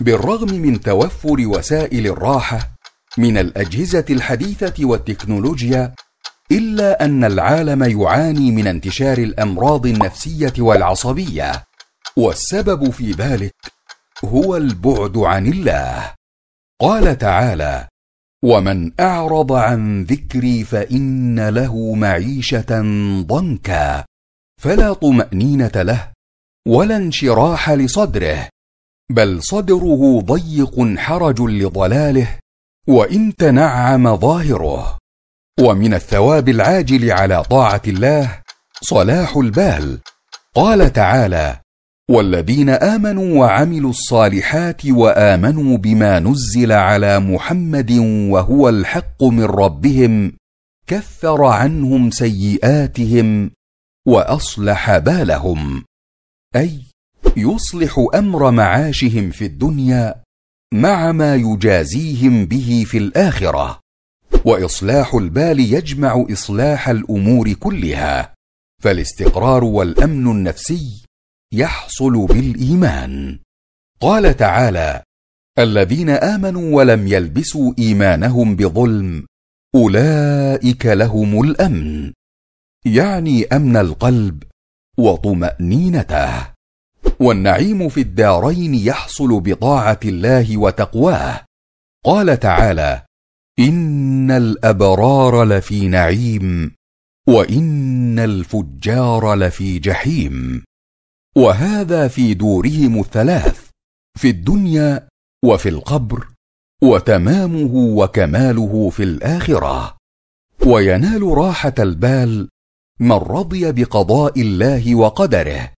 بالرغم من توفر وسائل الراحه من الاجهزه الحديثه والتكنولوجيا الا ان العالم يعاني من انتشار الامراض النفسيه والعصبيه والسبب في ذلك هو البعد عن الله قال تعالى ومن اعرض عن ذكري فان له معيشه ضنكا فلا طمانينه له ولا انشراح لصدره بل صدره ضيق حرج لضلاله وان تنعم ظاهره ومن الثواب العاجل على طاعه الله صلاح البال قال تعالى والذين امنوا وعملوا الصالحات وامنوا بما نزل على محمد وهو الحق من ربهم كفر عنهم سيئاتهم واصلح بالهم اي يصلح امر معاشهم في الدنيا مع ما يجازيهم به في الاخره واصلاح البال يجمع اصلاح الامور كلها فالاستقرار والامن النفسي يحصل بالايمان قال تعالى الذين امنوا ولم يلبسوا ايمانهم بظلم اولئك لهم الامن يعني امن القلب وطمانينته والنعيم في الدارين يحصل بطاعه الله وتقواه قال تعالى ان الابرار لفي نعيم وان الفجار لفي جحيم وهذا في دورهم الثلاث في الدنيا وفي القبر وتمامه وكماله في الاخره وينال راحه البال من رضي بقضاء الله وقدره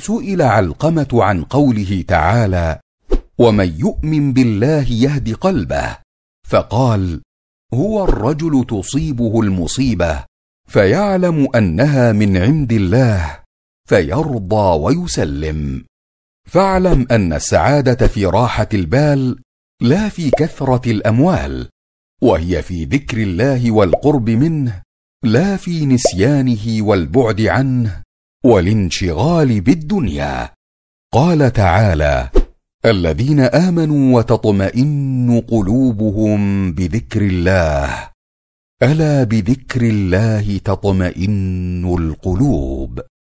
سئل علقمه عن قوله تعالى ومن يؤمن بالله يهد قلبه فقال هو الرجل تصيبه المصيبه فيعلم انها من عند الله فيرضى ويسلم فاعلم ان السعاده في راحه البال لا في كثره الاموال وهي في ذكر الله والقرب منه لا في نسيانه والبعد عنه والانشغال بالدنيا قال تعالى الذين امنوا وتطمئن قلوبهم بذكر الله الا بذكر الله تطمئن القلوب